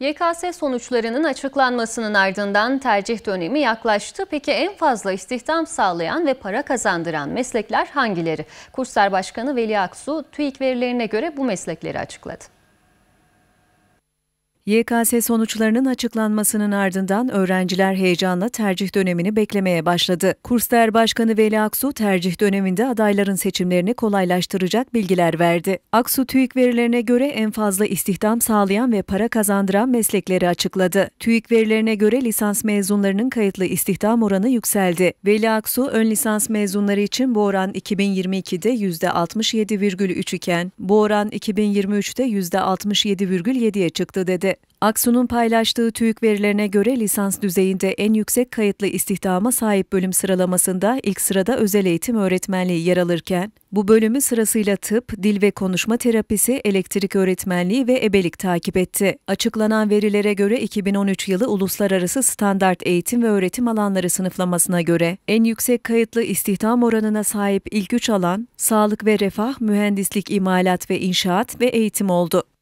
YKS sonuçlarının açıklanmasının ardından tercih dönemi yaklaştı. Peki en fazla istihdam sağlayan ve para kazandıran meslekler hangileri? Kurslar Başkanı Veli Aksu TÜİK verilerine göre bu meslekleri açıkladı. YKS sonuçlarının açıklanmasının ardından öğrenciler heyecanla tercih dönemini beklemeye başladı. Kursler Başkanı Veli Aksu tercih döneminde adayların seçimlerini kolaylaştıracak bilgiler verdi. Aksu TÜİK verilerine göre en fazla istihdam sağlayan ve para kazandıran meslekleri açıkladı. TÜİK verilerine göre lisans mezunlarının kayıtlı istihdam oranı yükseldi. Veli Aksu ön lisans mezunları için bu oran 2022'de %67,3 iken bu oran 2023'te %67,7'ye çıktı dedi. Aksu'nun paylaştığı TÜİK verilerine göre lisans düzeyinde en yüksek kayıtlı istihdama sahip bölüm sıralamasında ilk sırada özel eğitim öğretmenliği yer alırken, bu bölümü sırasıyla tıp, dil ve konuşma terapisi, elektrik öğretmenliği ve ebelik takip etti. Açıklanan verilere göre 2013 yılı uluslararası standart eğitim ve öğretim alanları sınıflamasına göre en yüksek kayıtlı istihdam oranına sahip ilk üç alan, sağlık ve refah, mühendislik, imalat ve inşaat ve eğitim oldu.